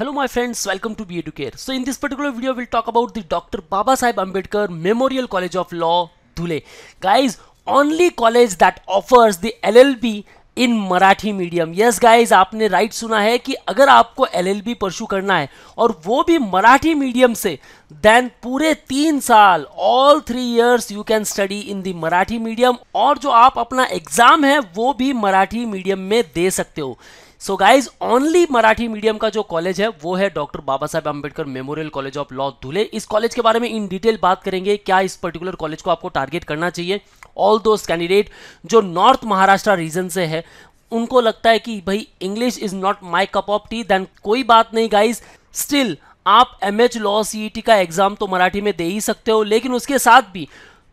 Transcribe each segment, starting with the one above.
Hello my friends, welcome to BA2 Care. So in this particular video, we'll talk about the Dr. Baba Sahib Ambedkar Memorial College of Law, Dhule. Guys, only college that offers the LLB in Marathi medium yes guys आपने right right सुना है कि अगर आपको LLB परसू करना है और वो भी मराठी मीडियम से देन पूरे तीन साल all three years you can study in the Marathi medium और जो आप अपना एग्जाम है वो भी मराठी मीडियम में दे सकते हो so guys only Marathi medium का जो कॉलेज है वो है doctor Baba Saheb Ambedkar memorial college of law Dhule इस कॉलेज के बारे में इन डिटेल बात करेंगे क्या इस पर्टिकुलर कॉलेज को आपको टारगेट करना चाहिए ऑल दो कैंडिडेट जो नॉर्थ महाराष्ट्र रीजन से है उनको लगता है कि भाई English is not my cup of tea then कोई बात नहीं गाइज स्टिल आप एम एच लॉ सी का एग्ज़ाम तो मराठी में दे ही सकते हो लेकिन उसके साथ भी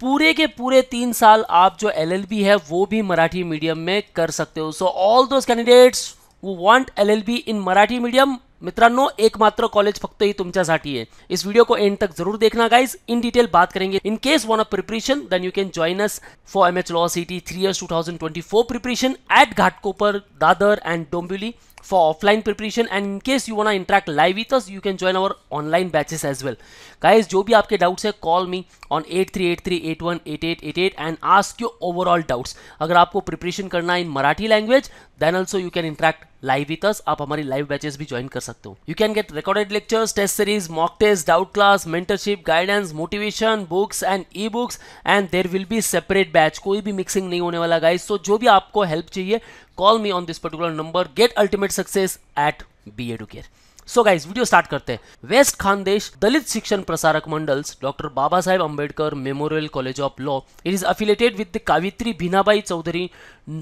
पूरे के पूरे तीन साल आप जो एल है वो भी मराठी मीडियम में कर सकते हो सो ऑल दोज कैंडिडेट्स वो want L L B in Marathi medium मित्रांनो एकमात्र कॉलेज फक्त ही तुमच्यासाठी है इस वीडियो को एंड तक जरूर देखना गाइज इन डिटेल बात करेंगे in case one of preparation then you can join us for M H law C T three years two thousand twenty four preparation at Ghatkopar Dadar and Dombivli for offline preparation and in case you want interact live with us you can join our online batches as well guys जो भी आपके doubts है call me on eight three eight three eight one eight eight eight eight and ask your overall doubts अगर आपको preparation करना in Marathi language then also you can interact live with us आप हमारी live batches भी join कर सकते हो you can get recorded lectures test series mock test doubt class mentorship guidance motivation books and e books and there will be separate batch कोई भी mixing नहीं होने वाला गाइज तो जो भी आपको हेल्प चाहिए call me on this particular number get ultimate success at B Educare so guys video start करते हैं West Khandesh Dalit Shikshan Prasarak Mandal's doctor Baba Saheb Ambedkar memorial college of law it is affiliated with Kavitri Bhinabai Chaudhari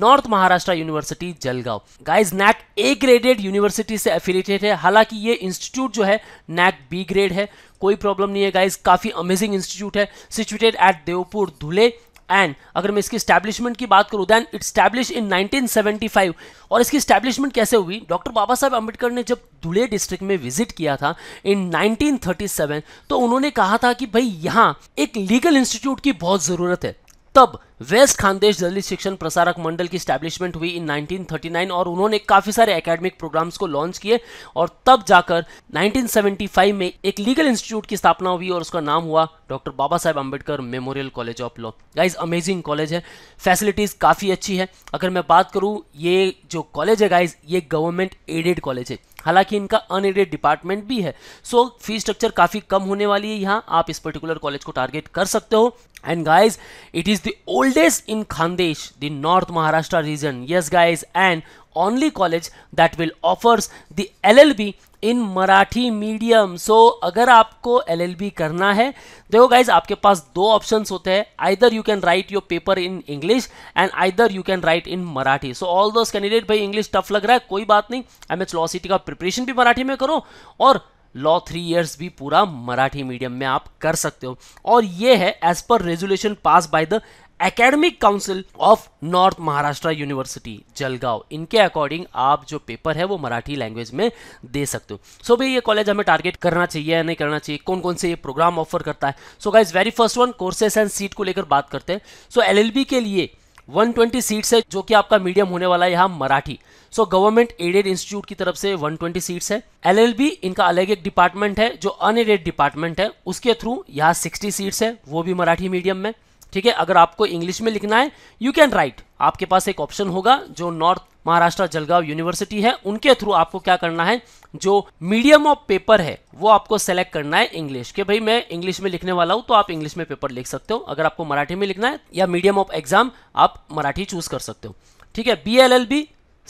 North Maharashtra University Jalgaon guys NAAC A graded university से affiliated है हालांकि ये institute जो है NAAC B grade है कोई प्रॉब्लम नहीं है गाइज काफी अमेजिंग इंस्टीट्यूट है situated at Deopur Dhule and अगर मैं इसकी स्टैब्लिशमेंट की बात करूँ दैन इट स्टैब्लिश इन 1975 और इसकी स्टैब्लिशमेंट कैसे हुई डॉक्टर बाबा साहेब अम्बेडकर ने जब धुले डिस्ट्रिक्ट में विजिट किया था इन 1937 तो उन्होंने कहा था कि भाई यहाँ एक लीगल इंस्टीट्यूट की बहुत ज़रूरत है तब वेस्ट खानदेश दलित शिक्षण प्रसारक मंडल की स्टैब्लिशमेंट हुई इन 1939 और उन्होंने काफ़ी सारे एकेडमिक प्रोग्राम्स को लॉन्च किए और तब जाकर 1975 में एक लीगल इंस्टीट्यूट की स्थापना हुई और उसका नाम हुआ doctor Baba Saheb Ambedkar memorial college of law guys amazing college है फैसिलिटीज़ काफ़ी अच्छी है अगर मैं बात करूँ ये जो कॉलेज है गाइज ये गवर्नमेंट एडेड कॉलेज है हालांकि इनका अनएडेड डिपार्टमेंट भी है सो फी स्ट्रक्चर काफ़ी कम होने वाली है यहाँ आप इस पर्टिकुलर कॉलेज को टारगेट कर सकते हो and guys it is the oldest in Khandesh the North Maharashtra region yes guys and only college that will offers the LLB in Marathi medium so अगर आपको एलएलबी करना है देखो गाइज आपके पास दो ऑप्शंस होते हैं either you can write your paper in English and either you can write in Marathi so all those candidate भाई इंग्लिश टफ लग रहा है कोई बात नहीं एम एच लॉ सिटी का प्रिपरेशन भी मराठी में करो और लॉ थ्री ईयर्स भी पूरा मराठी मीडियम में आप कर सकते हो और ये है as per resolution pass by the academic council of North Maharashtra University Jalgaon इनके अकॉर्डिंग आप जो पेपर है वो मराठी लैंग्वेज में दे सकते हो सो भाई ये कॉलेज हमें टारगेट करना चाहिए या नहीं करना चाहिए कौन कौन से ये प्रोग्राम ऑफर करता है so guys very first one courses and seat को लेकर बात करते हैं सो एल के लिए 120 सीट्स है जो कि आपका मीडियम होने वाला है यहाँ Marathi so government aided institute की तरफ से 120 सीट्स है एलएलबी इनका अलग एक डिपार्टमेंट है जो अनएडेड डिपार्टमेंट है उसके थ्रू यहाँ 60 सीट्स है वो भी मराठी मीडियम में ठीक है अगर आपको इंग्लिश में लिखना है यू कैन राइट आपके पास एक ऑप्शन होगा जो नॉर्थ महाराष्ट्र जलगांव यूनिवर्सिटी है उनके थ्रू आपको क्या करना है जो मीडियम ऑफ पेपर है वो आपको सेलेक्ट करना है इंग्लिश के भाई मैं इंग्लिश में लिखने वाला हूँ तो आप इंग्लिश में पेपर लिख सकते हो अगर आपको मराठी में लिखना है या मीडियम ऑफ एग्जाम आप मराठी चूज कर सकते हो ठीक है B L L B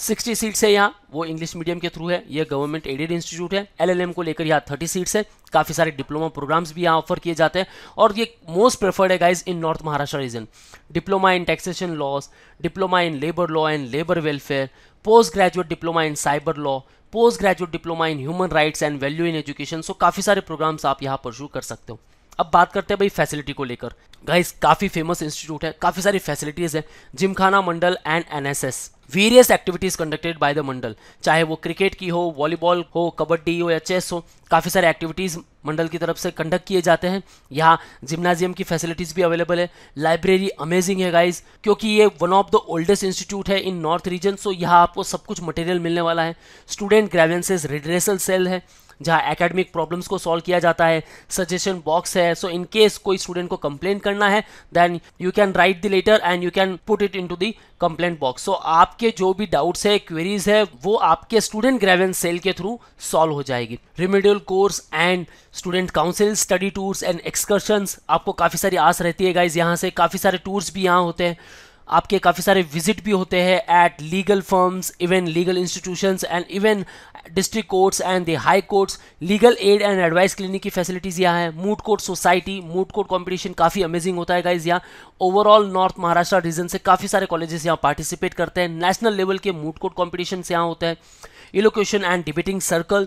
sixty seats है यहाँ वो इंग्लिश मीडियम के थ्रू है ये गवर्नमेंट एडेड इंस्टीट्यूट है एलएलएम को लेकर यहाँ थर्टी सीट्स है काफ़ी सारे डिप्लोमा प्रोग्राम्स भी यहाँ ऑफर किए जाते हैं और ये मोस्ट प्रेफर्ड है guys in north Maharashtra region diploma in taxation laws diploma in labour law and labour welfare post graduate diploma in cyber law post graduate diploma in human rights and value in education so काफ़ी सारे programmes आप यहाँ pursue कर सकते हो अब बात करते हैं भाई फैसिलिटी को लेकर गाइस काफ़ी फेमस इंस्टीट्यूट है काफ़ी सारी फैसिलिटीज़ है gymkhana mandal and NSS various activities conducted by the mandal चाहे वो क्रिकेट की हो वॉलीबॉल हो कबड्डी हो या चेस हो काफ़ी सारे एक्टिविटीज़ मंडल की तरफ से कंडक्ट किए जाते हैं यहाँ जिम्नाजियम की फैसिलिटीज़ भी अवेलेबल है लाइब्रेरी अमेजिंग है गाइज क्योंकि ये one of the oldest institute है इन नॉर्थ रीजन सो यहाँ आपको सब कुछ मटेरियल मिलने वाला है स्टूडेंट ग्रेवेंसेज रिड्रेसल सेल है जहाँ एकेडमिक प्रॉब्लम्स को सॉल्व किया जाता है सजेशन बॉक्स है सो इन केस कोई स्टूडेंट को कंप्लेन करना है then you can write the letter and you can put it into the complaint box so आपके जो भी डाउट्स है क्वेरीज है वो आपके स्टूडेंट ग्रेवेंस सेल के थ्रू सॉल्व हो जाएगी remedial course and student council study tours and excursions आपको काफ़ी सारी आस रहती है गाइज यहाँ से काफ़ी सारे टूर्स भी यहाँ होते हैं आपके काफ़ी सारे विजिट भी होते हैं at legal firms even legal institutions and even district courts and the high courts legal aid and advice clinic की फैसिलिटीज़ यहाँ है moot court society moot court competition काफ़ी अमेजिंग होता है गाइज यहाँ ओवरऑल नॉर्थ महाराष्ट्र रीजन से काफ़ी सारे कॉलेजेस यहाँ पार्टिसिपेट करते हैं नेशनल लेवल के मूड कोर्ट कॉम्पिटिशन यहाँ होते हैं elocution and debating circle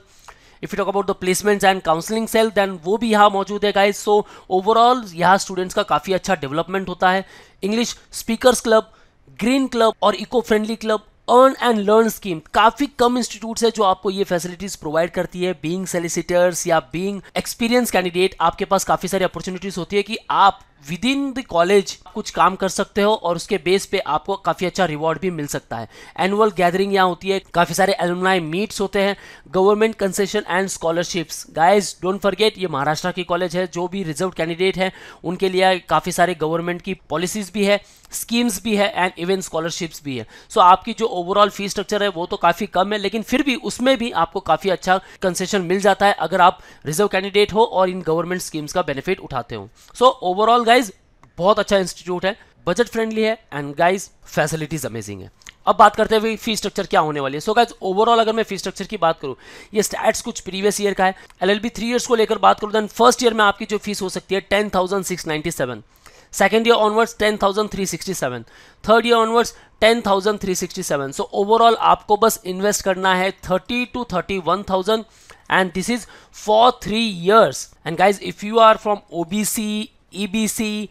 if you talk about the placements and counselling cell then वो भी यहाँ मौजूद है गाइज सो ओवरऑल यहाँ स्टूडेंट्स का काफ़ी अच्छा डेवलपमेंट होता है English speakers club green club और eco friendly club earn and learn scheme काफ़ी कम इंस्टीट्यूट है जो आपको ये फैसिलिटीज प्रोवाइड करती है बींग सेलिसिटर्स या बींग एक्सपीरियंस कैंडिडेट आपके पास काफ़ी सारी अपॉर्चुनिटीज होती है कि आप विद इन द कॉलेज कुछ काम कर सकते हो और उसके बेस पे आपको काफ़ी अच्छा रिवॉर्ड भी मिल सकता है एनुअल गैदरिंग यहाँ होती है काफ़ी सारे एलुमनाई मीट्स होते हैं government concession and scholarships guys don't forget ये महाराष्ट्र की कॉलेज है जो भी रिजर्व कैंडिडेट है उनके लिए काफ़ी सारे गवर्नमेंट की पॉलिसीज भी है स्कीम्स भी है एंड इवन स्कॉलरशिप्स भी है सो so, आपकी जो ओवरऑल फी स्ट्रक्चर है वो तो काफ़ी कम है लेकिन फिर भी उसमें भी आपको काफ़ी अच्छा कंसेशन मिल जाता है अगर आप रिजर्व कैंडिडेट हो और इन गवर्नमेंट स्कीम्स का बेनिफिट उठाते हो सो so, ओवरऑल गाइज बहुत अच्छा इंस्टीट्यूट है बजट फ्रेंडली है एंड गाइज फैसिलिटीज अमेजिंग है अब बात करते हैं फी स्ट्रक्चर क्या होने वाली है सो गाइज ओवरऑल अगर मैं फी स्ट्रक्चर की बात करूँ ये स्टैट्स कुछ प्रीवियस ईयर का है L L B three years को लेकर बात करूँ देन फर्स्ट ईयर में आपकी जो फीस हो सकती है ten thousand six ninety seven second year onwards ten thousand three sixty seven third year onwards ten thousand three sixty seven so overall आपको बस इन्वेस्ट करना है thirty two thirty one thousand and this is for three years and guys if you are from O B C EBC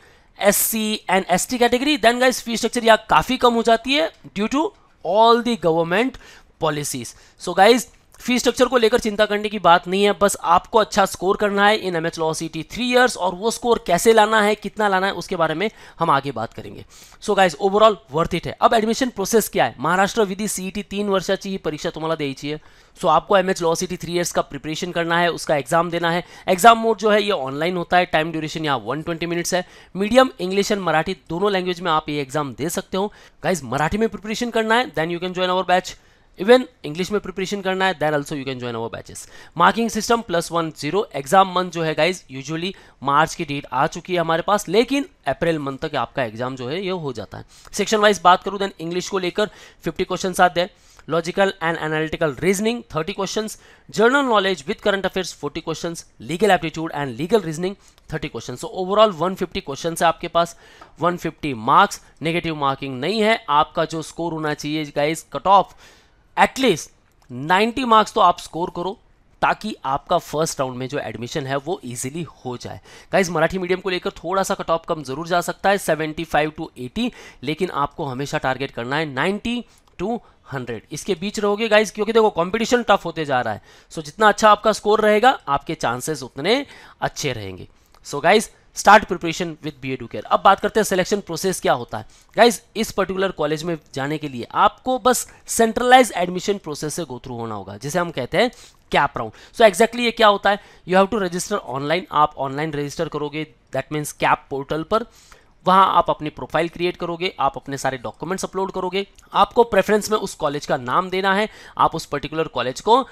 SC and ST category then guys fee structure यहाँ काफ़ी कम हो जाती है due to all the government policies so guys fee structure को लेकर चिंता करने की बात नहीं है बस आपको अच्छा स्कोर करना है in M H law C T three years और वो स्कोर कैसे लाना है कितना लाना है उसके बारे में हम आगे बात करेंगे so guys overall worth it है अब एडमिशन प्रोसेस क्या है महाराष्ट्र विधि सी e तीन वर्षा ही परीक्षा तुम्हारा दी चाहिए सो आपको M H law C T three years का प्रिपरेशन करना है उसका एग्जाम देना है एग्जाम मोड जो है ये ऑनलाइन होता है टाइम ड्यूरेशन यहाँ वन ट्वेंटी मिनट्स है मीडियम इंग्लिश एंड मराठी दोनों लैंग्वेज में आप ये एग्जाम दे सकते हो गाइज मराठी में प्रिपरेशन करना है then you can join our batch even English में प्रिपरेशन करना है then also you can join our batches marking system plus one zero exam month जो है गाइज यूजुअली मार्च की डेट आ चुकी है हमारे पास लेकिन अप्रैल मंथ तक आपका एग्जाम जो है ये हो जाता है सेक्शन वाइज बात करूँ देन इंग्लिश को लेकर फिफ्टी क्वेश्चन आते हैं logical and analytical reasoning 30 questions general knowledge with current affairs 40 questions legal aptitude and legal reasoning 30 question so overall 150 question है आपके पास 150 मार्क्स नेगेटिव मार्किंग नहीं है आपका जो स्कोर होना चाहिए guys cut off at least ninety marks तो आप स्कोर करो ताकि आपका फर्स्ट राउंड में जो एडमिशन है वो इजीली हो जाए गाइज मराठी मीडियम को लेकर थोड़ा सा कट ऑफ कम जरूर जा सकता है 75 टू 80 लेकिन आपको हमेशा टारगेट करना है 90 टू 100 इसके बीच रहोगे गाइज क्योंकि देखो कंपटीशन टफ होते जा रहा है सो so, जितना अच्छा आपका स्कोर रहेगा आपके चांसेस उतने अच्छे रहेंगे so so, guys start preparation with B Educare अब बात करते हैं सिलेक्शन प्रोसेस क्या होता है गाइज इस पर्टिकुलर कॉलेज में जाने के लिए आपको बस सेंट्रलाइज एडमिशन प्रोसेस से गो थ्रू होना होगा जिसे हम कहते हैं कैप राउंड सो एक्जैक्टली ये क्या होता है you have to register online आप ऑनलाइन रजिस्टर करोगे दैट मीन्स कैप पोर्टल पर वहाँ आप अपनी प्रोफाइल क्रिएट करोगे आप अपने सारे डॉक्यूमेंट्स अपलोड करोगे आपको प्रेफरेंस में उस कॉलेज का नाम देना है आप उस पर्टिकुलर कॉलेज को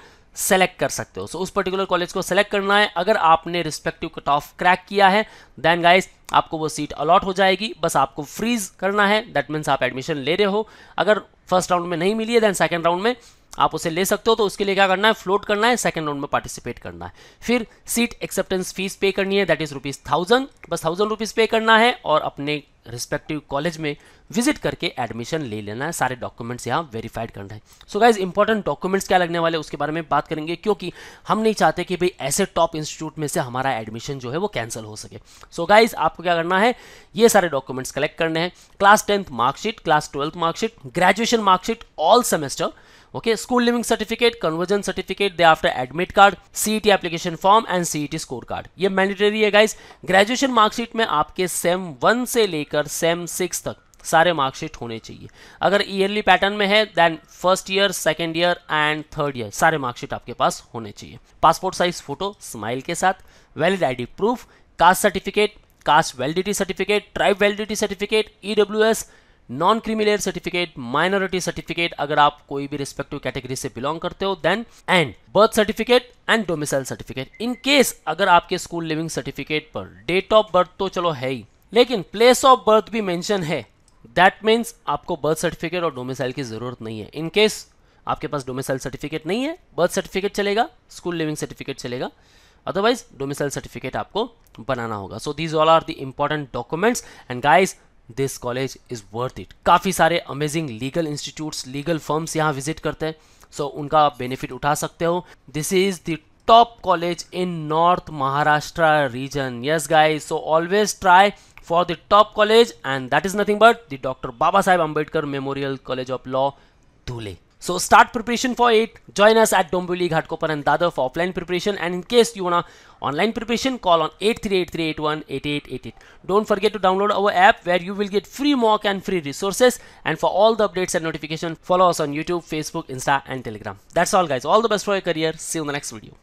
सेलेक्ट कर सकते हो सो so, उस पर्टिकुलर कॉलेज को सेलेक्ट करना है अगर आपने रिस्पेक्टिव कट ऑफ क्रैक किया है देन गाइस आपको वो सीट अलॉट हो जाएगी बस आपको फ्रीज करना है दैट मीन्स आप एडमिशन ले रहे हो अगर फर्स्ट राउंड में नहीं मिली है देन सेकेंड राउंड में आप उसे ले सकते हो तो उसके लिए क्या करना है फ्लोट करना है सेकंड राउंड में पार्टिसिपेट करना है फिर सीट एक्सेप्टेंस फीस पे करनी है दैट इज रुपीज़ थाउजेंड बस थाउजेंड रुपीज़ पे करना है और अपने रिस्पेक्टिव कॉलेज में विजिट करके एडमिशन ले लेना है सारे डॉक्यूमेंट्स यहाँ वेरीफाइड करना है सो गाइज इंपॉर्टेंट डॉक्यूमेंट्स क्या लगने वाले उसके बारे में बात करेंगे क्योंकि हम नहीं चाहते कि भाई ऐसे टॉप इंस्टीट्यूट में से हमारा एडमिशन जो है वो कैंसिल हो सके सो so गाइज आप आपको क्या करना है ये सारे डॉक्यूमेंट्स कलेक्ट करने हैं class tenth marksheet class twelfth marksheet graduation marksheet all semester okay school living certificate conversion certificate दे after admit card CET application form and CET score card ये मैंडेटरी है गाइज ग्रेजुएशन मार्कशीट में आपके same one से लेकर same six तक सारे marksheet होने चाहिए अगर ईयरली पैटर्न में है then first year second year and third year सारे मार्कशीट आपके पास होने चाहिए पासपोर्ट साइज फोटो स्माइल के साथ valid ID proof caste certificate caste validity certificate tribe validity certificate EWS non creamy layer certificate minority certificate अगर आप कोई भी रिस्पेक्टिव कैटेगरी से बिलोंग करते हो then and birth certificate and domicile certificate in case अगर आपके स्कूल लिविंग सर्टिफिकेट पर डेट ऑफ बर्थ तो चलो है ही लेकिन प्लेस ऑफ बर्थ भी मेंशन है दैट मीन्स आपको बर्थ सर्टिफिकेट और डोमिसाइल की जरूरत नहीं है इन केस आपके पास डोमिसाइल सर्टिफिकेट नहीं है बर्थ सर्टिफिकेट चलेगा स्कूल लिविंग सर्टिफिकेट चलेगा अदरवाइज डोमिसाइल सर्टिफिकेट आपको बनाना होगा so these all are the important documents and guys this college is worth it काफ़ी सारे amazing legal institutes legal firms यहाँ विजिट करते हैं सो so, उनका आप बेनिफिट उठा सकते हो this is the top college in north Maharashtra region yes guys so always try for the top college and that is nothing but the doctor Baba Saheb Ambedkar memorial college of law Dhule So start preparation for it. Join us at Dombivli Ghat Kopar and Dada for offline preparation. And in case you wanna online preparation, call on 8383818888. Don't forget to download our app where you will get free mock and free resources. And for all the updates and notification, follow us on YouTube, Facebook, Insta, and Telegram. That's all, guys. All the best for your career. See you in the next video.